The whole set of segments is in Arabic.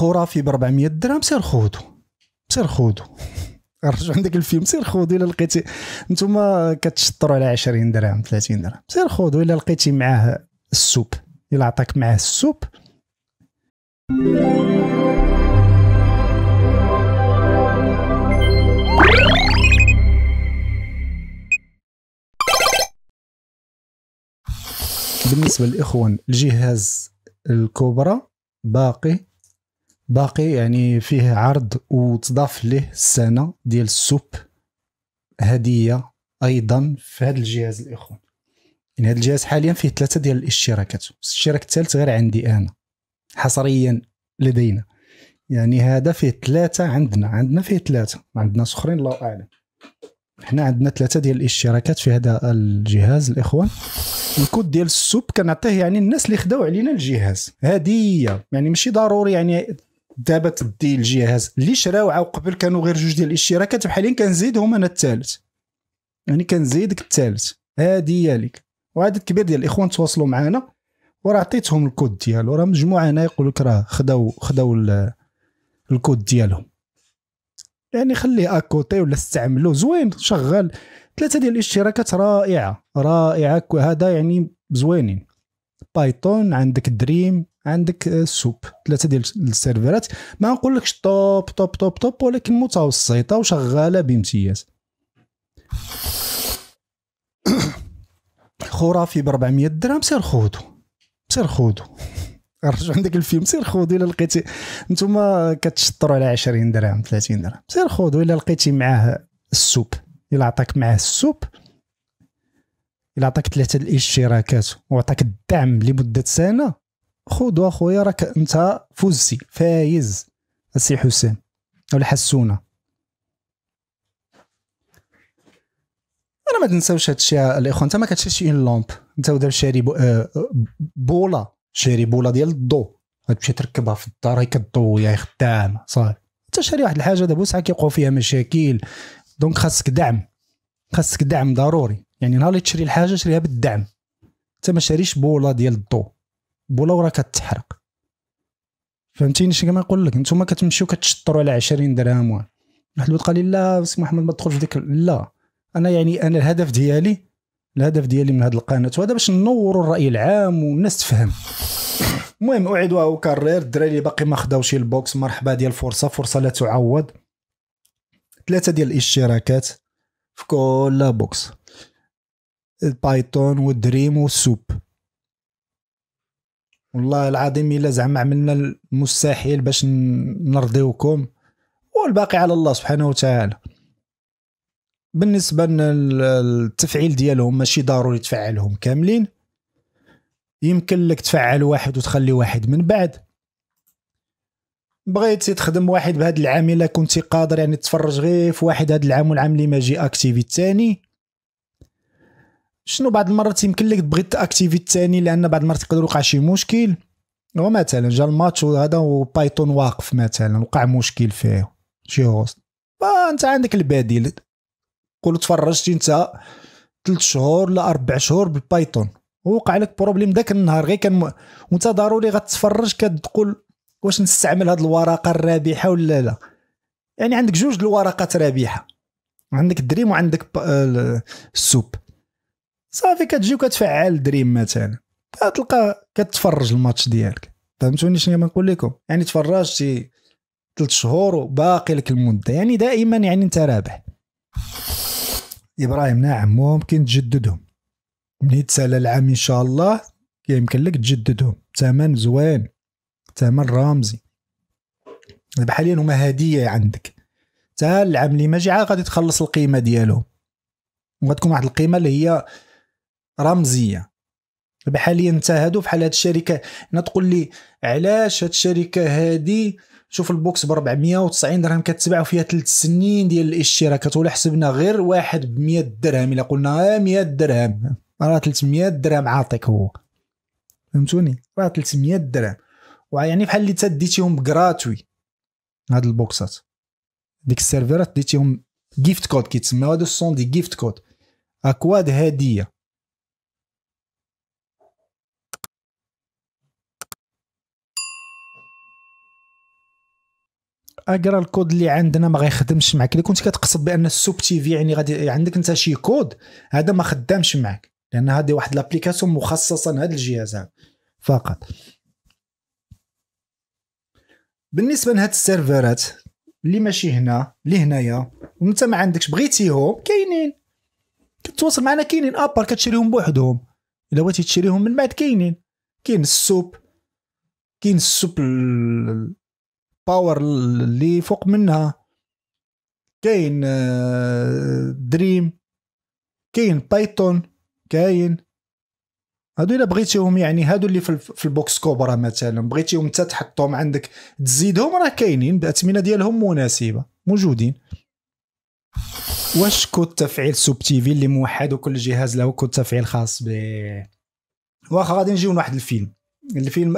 خرافي ب 400 درهم سير خودو سير خودو رجع عندك الفيلم سير خودو الا لقيتي نتوما كتشطروا على 20 درهم 30 درهم سير خودو الا لقيتي معاه السوب الا عطاك معاه السوب بالنسبه للاخوان الجهاز الكبرى باقي باقي يعني فيه عرض وتضاف له السنه ديال السوب هديه ايضا في هذا الجهاز الاخوان يعني هذا الجهاز حاليا فيه ثلاثه ديال الاشتراكات الاشتراك الثالث غير عندي انا حصريا لدينا يعني هذا فيه ثلاثه عندنا عندنا فيه ثلاثه ما عندنا اخرين الله اعلم حنا عندنا ثلاثه ديال الاشتراكات في هذا الجهاز الاخوان الكود ديال السوب كنعطيه يعني الناس اللي خداو علينا الجهاز هديه يعني ماشي ضروري يعني دابا تدي الجهاز اللي شراو عاو قبل كانوا غير جوج ديال الاشتراكات بحالين كنزيدهم انا الثالث يعني كنزيدك الثالث هادي هي لك وعدد كبير ديال الاخوان تواصلوا معنا وراه عطيتهم الكود ديالو راه مجموعه هنا يقول لك راه خداو خداو الكود ديالهم يعني خليه اكوتي ولا استعملوه زوين شغال ثلاثه ديال الاشتراكات رائعه رائعه هذا يعني زوينين بايثون عندك دريم عندك آه، السوب ثلاثه ديال السيرفرات ما نقولكش طوب طوب طوب طوب ولكن متوسطه وشغاله بامتياز خرافي ب 400 درهم سير خودو سير خودو رجعوا عندك الفيلم سير خودو الا لقيتي نتوما كتشطروا على 20 درهم 30 درهم سير خودو الا لقيتي معاه السوب الا عطاك معاه السوب الا عطاك ثلاثه الاشتراكات وعطاك الدعم لمده سنه خذوا اخويا راك انت فزتي فايز السي حسين ولا حسونه انا ما تنساوش هادشي الاخوان انت ما كتشريش اون لامب انت ودابا شاري آه، بولا شاري بولا ديال الضو غتمشي تركبها في الدار هي كضوي هي خدامه صافي انت شاري واحد الحاجه دابا ساعه كيوقعوا فيها مشاكل دونك خاصك دعم خاصك دعم ضروري يعني نهار اللي تشري الحاجه شريها بالدعم انت ما شاريش بولا ديال الضو بلوره كتحرق فهمتيني شنو كنقول لك نتوما كتمشيو كتشطروا على 20 درهم واحد قال لي لا سي محمد ما تدخلش في ديك لا انا يعني انا الهدف ديالي الهدف ديالي من هذه القناه وهذا باش نوروا الراي العام والناس تفهم المهم اعيد وكرر الدراري اللي باقي ما خداوش البوكس مرحبا ديال الفرصه فرصه لا تعوض ثلاثه ديال الاشتراكات في كل بوكس البايثون والدريم والسوب والله العظيم الا زعما عملنا المستحيل باش نرضيوكم والباقي على الله سبحانه وتعالى بالنسبه للتفعيل ديالهم ماشي ضروري تفعلهم كاملين يمكن لك تفعل واحد وتخلي واحد من بعد بغيتي تخدم واحد بهاد العام الا كنتي قادر يعني تفرج غير في واحد هاد العام والعام اللي ما جي اكتيفي الثاني شنو بعض المرات يمكن لك تبغي تاكتيفي الثاني لان بعض المرات يقدر يوقع شي مشكل هو مثلا جا الماتش وهذا وبايثون واقف مثلا وقع مشكل فيه شي هوست انت عندك البديل قول تفرجت انت ثلاث شهور ولا اربع شهور بالبايثون ووقع لك بروبليم ذاك النهار غير كان وانت ضروري غتفرج كتقول واش نستعمل هاد الورقه الرابحه ولا لا يعني عندك جوج الورقات رابحه عندك الدريم وعندك السوب صافي كتجي وكتفعل دريم مثلا تلقى كتفرج الماتش ديالك فهمتوني شنو بنقول لكم يعني تفرجتي ثلاث شهور وباقي لك المده يعني دائما يعني انت رابح ابراهيم نعم ممكن تجددهم من يتسالى العام ان شاء الله يمكن لك تجددهم ثمن زوين ثمن رمزي دابا حاليا هما هديه عندك تا العام اللي ماجي عاد غادي تخلص القيمه ديالهم وغتكون واحد القيمه اللي هي رمزيه بحال انت هادو بحال هاد الشركه انا تقول لي علاش هاد الشركه هادي شوف البوكس ب 490 درهم كتباع فيها ثلاث سنين ديال الاشتراكات ولا حسبنا غير واحد ب 100 درهم الا قلنا 100 آه، درهم راه 300 درهم عاطيك هو فهمتوني راه 300 درهم ويعني بحال اللي تديتيهم بكراتوي هاد البوكسات ديك السيرفرات ديتيهم جيفت كود كيتسمى هادو سون دي جيفت كود اكواد هديه اقرا الكود اللي عندنا ما غيخدمش معك اللي كنت كتقصد بان السوب في يعني غادي عندك انت شي كود هذا ما خدامش معك لان هذه واحد لابليكاسيون مخصصه لهذا الجهاز هذا فقط بالنسبه لهاد السيرفرات اللي ماشي هنا اللي هنايا وانت ما عندكش بغيتيهم كاينين كتواصل معنا كاينين ابار كتشريهم بوحدهم الا بغيتي تشريهم من بعد كاينين كاين السوب كاين السوب باور اللي فوق منها كاين دريم آه، كاين بايثون كاين هادو الا بغيتيهم يعني هادو اللي في البوكس كوبرا مثلا بغيتيهم حتى تحطهم عندك تزيدهم راه كاينين الاثمنه ديالهم مناسبه موجودين واش كود تفعيل سوب تي في اللي موحد وكل جهاز له كود تفعيل خاص به واخا غادي نجيو لواحد الفيلم الفيلم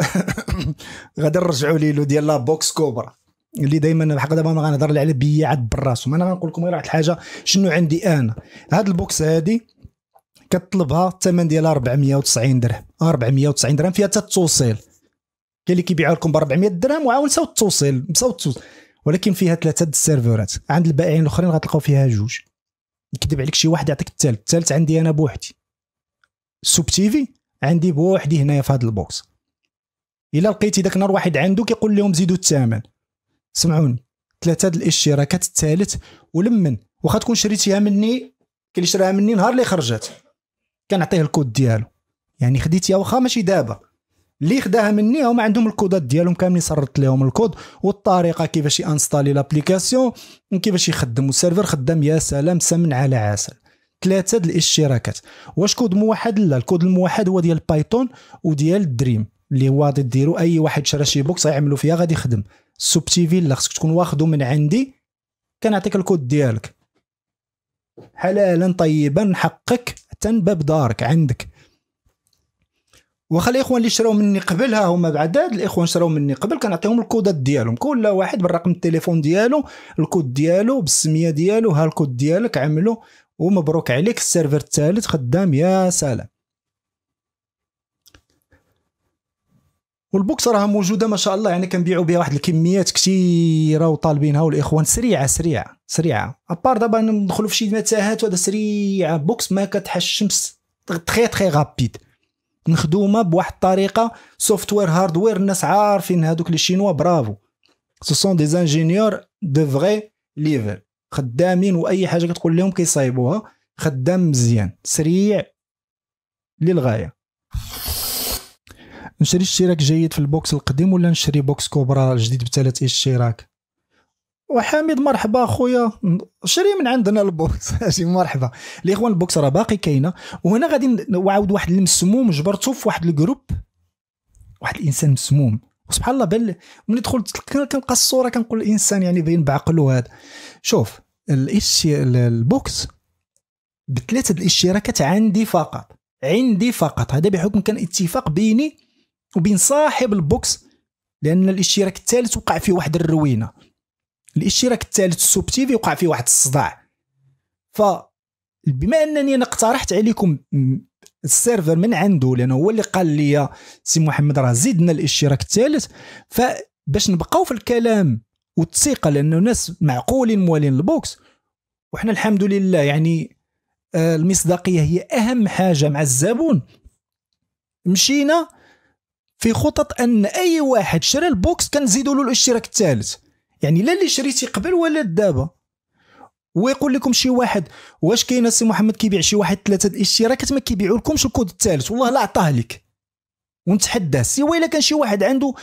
غادي نرجعوا ليه ديال لا بوكس كوبرا اللي دائما بحق دابا ما غنهضر على بيعات براسو انا غنقول لكم غير واحد الحاجه شنو عندي انا هاد البوكس هادي كطلبها الثمن ديالها 490 درهم 490 درهم فيها حتى التوصيل كاين اللي كيبيعها لكم ب 400 درهم وعاون نساو التوصيل نساو التوصيل ولكن فيها ثلاثه د السيرفرات عند البائعين الاخرين غتلقاو فيها جوج يكذب عليك شي واحد يعطيك الثالث الثالث عندي انا بوحدي سوب تيفي عندي بوحدي هنايا في هذا البوكس الا لقيتي داك نهار واحد عنده كيقول لهم زيدوا الثمن سمعوني ثلاثه د الاشتراكات الثالث ولمن واخا تكون شريتيها مني كاين اللي شراها مني نهار اللي خرجت كنعطيه الكود ديالو يعني خديتيها واخا ماشي دابا اللي خداها مني هما عندهم الكودات ديالهم كاملين سرت لهم الكود والطريقه كيفاش انستالي لابليكاسيون وكيفاش يخدم السيرفر خدام يا سلام سمن على عسل ثلاثه د الاشتراكات واش كود موحد لا الكود الموحد هو ديال بايثون وديال دريم اللي غادي ديرو اي واحد شرا شي بوكس غيعملوا فيها غادي يخدم سوب تي في لا خصك تكون واخدو من عندي كنعطيك الكود ديالك حلالا طيبا حقك حتى باب دارك عندك واخا الاخوان اللي شراو مني قبل ها هما بعداد الاخوان شراو مني قبل كنعطيهم الكودات ديالهم كل واحد بالرقم التليفون ديالو الكود ديالو بالسميه ديالو ها الكود ديالك عملو ومبروك عليك السيرفر الثالث خدام يا سلام والبوكس راها موجوده ما شاء الله يعني كنبيعوا بها واحد الكميات كثيره وطالبينها والاخوان سريعه سريعه سريعه ابار دابا ندخلوا في شي متاهات وهذا سريعه بوكس ما كتحشمش تخي تخي غابيد مخدومه بواحد الطريقه سوفتوير هاردوير الناس عارفين هادوك لي شينوا برافو سو سون دي انجينيور دو فغي ليفل خدامين واي حاجه كتقول لهم كيصايبوها خدام مزيان سريع للغايه نشري اشتراك جيد في البوكس القديم ولا نشري بوكس كبرى جديد بثلاث اشتراك وحميد مرحبا خويا شري من عندنا البوكس اجي مرحبا الاخوان البوكس راه باقي كاينه وهنا غادي نعاود واحد المسموم جبرته في واحد الجروب واحد الانسان مسموم وسبحان الله بل من دخلت كنلقى الصوره كنقول الانسان يعني باين بعقله هذا شوف الاشي البوكس بثلاثه الاشتراكات عندي فقط عندي فقط هذا بحكم كان اتفاق بيني وبين صاحب البوكس لان الاشتراك الثالث وقع فيه واحد الروينه الاشتراك الثالث تيفي وقع فيه واحد الصداع ف بما انني انا اقترحت عليكم السيرفر من عنده لانه هو اللي قال لي سي محمد راه زدنا الاشتراك الثالث فباش نبقاو في الكلام والثقه لانه ناس معقولين موالين البوكس وحنا الحمد لله يعني آه، المصداقيه هي اهم حاجه مع الزبون مشينا في خطط ان اي واحد شرى البوكس كنزيدوا له الاشتراك الثالث يعني لا اللي شريتي قبل ولا دابا ويقول لكم شي واحد واش كاين السي محمد كيبيع شي واحد ثلاثه الاشتراكات ما كيبيعوا لكمش الكود الثالث والله لا عطاه لك ونتحداه سوا الا كان شي واحد عنده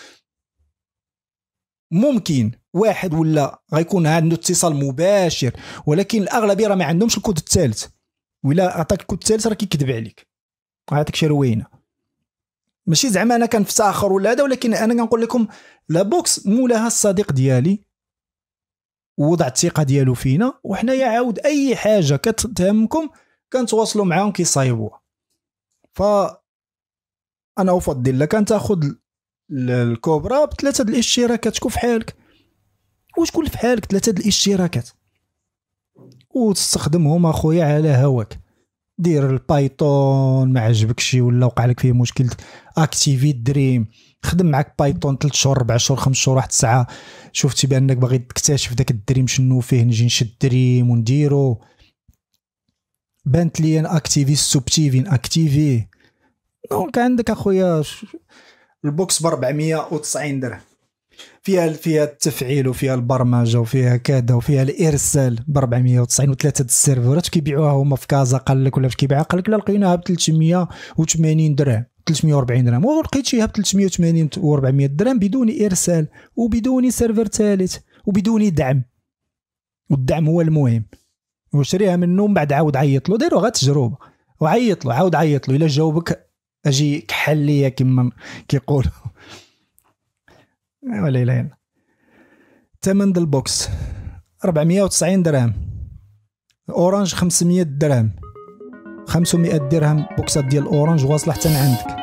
ممكن واحد ولا غيكون عنده اتصال مباشر ولكن الاغلبيه راه ما عندهمش الكود الثالث ولا عطاك الكود الثالث راه كيكذب عليك عطاك شي روينه ماشي زعما انا كنفتاخر ولا هذا ولكن انا كنقول لكم لا بوكس مولاها الصديق ديالي وضع الثقه ديالو فينا وحنايا عاود اي حاجه كتهمكم كنتواصلوا معاهم كيصايبوها ف انا افضل لك ان تاخذ الكوبرا بثلاثه د الاشتراكات شكون في حالك كل في حالك ثلاثه د الاشتراكات وتستخدمهم اخويا على هواك دير البايثون ما عجبكش ولا وقع لك فيه مشكل اكتيفي دريم خدم معك بايثون 3 شهور 4 شهور 5 شهور واحد الساعه شفتي بانك باغي تكتشف داك الدريم شنو فيه نجي نشد دريم ونديرو بانت لي ان اكتيفي سوبتيفين اكتيفي دونك عندك اخويا البوكس ب 490 درهم فيها فيها التفعيل وفيها البرمجه وفيها كذا وفيها الارسال ب 490 وثلاثه السيرفرات كيبيعوها هما في كازا قال لك ولا في كيبيعها قال لك لا لقيناها ب 380 درهم 340 درهم ولقيتيها ب 380 و 400 درهم بدون ارسال وبدون سيرفر ثالث وبدون دعم والدعم هو المهم وشريها منه من بعد عاود عيط له ديروا غير تجربه وعيط له عاود عيط له الا جاوبك اجي كحل ليا كما كيقولوا وليلة أيوة، هنا ثمن البوكس 490 درهم اورانج 500 درهم 500 درهم بوكسات ديال اورانج واصله حتى عندك